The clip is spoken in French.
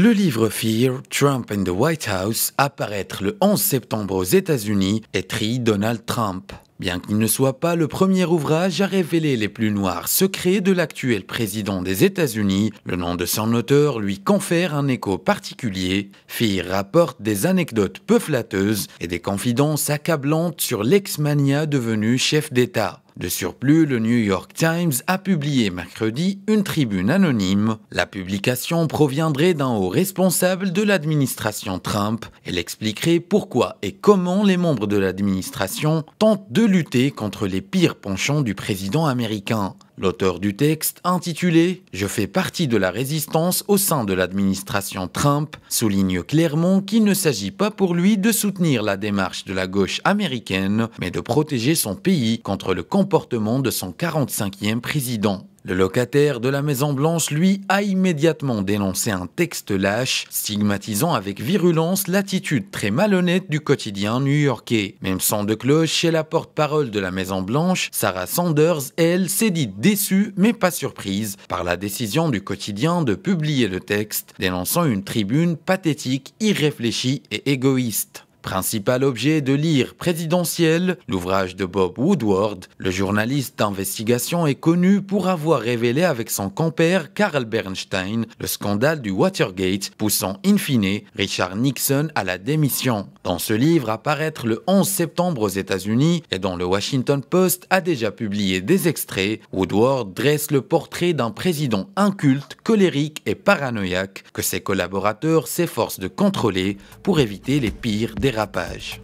Le livre Fear, Trump and the White House, à paraître le 11 septembre aux États-Unis, est trie Donald Trump. Bien qu'il ne soit pas le premier ouvrage à révéler les plus noirs secrets de l'actuel président des États-Unis, le nom de son auteur lui confère un écho particulier. Fear rapporte des anecdotes peu flatteuses et des confidences accablantes sur l'ex-mania devenu chef d'État. De surplus, le New York Times a publié mercredi une tribune anonyme. La publication proviendrait d'un haut responsable de l'administration Trump. Elle expliquerait pourquoi et comment les membres de l'administration tentent de lutter contre les pires penchants du président américain. L'auteur du texte, intitulé Je fais partie de la résistance au sein de l'administration Trump, souligne clairement qu'il ne s'agit pas pour lui de soutenir la démarche de la gauche américaine, mais de protéger son pays contre le comportement de son 45e président. Le locataire de la Maison Blanche, lui, a immédiatement dénoncé un texte lâche, stigmatisant avec virulence l'attitude très malhonnête du quotidien new-yorkais. Même sans de cloche chez la porte-parole de la Maison Blanche, Sarah Sanders, elle, s'est dite déçue, mais pas surprise, par la décision du quotidien de publier le texte, dénonçant une tribune pathétique, irréfléchie et égoïste. Principal objet de lire présidentiel, l'ouvrage de Bob Woodward, le journaliste d'investigation est connu pour avoir révélé avec son compère Karl Bernstein le scandale du Watergate, poussant in fine Richard Nixon à la démission. Dans ce livre, à paraître le 11 septembre aux États-Unis et dont le Washington Post a déjà publié des extraits, Woodward dresse le portrait d'un président inculte, colérique et paranoïaque que ses collaborateurs s'efforcent de contrôler pour éviter les pires dérapages page.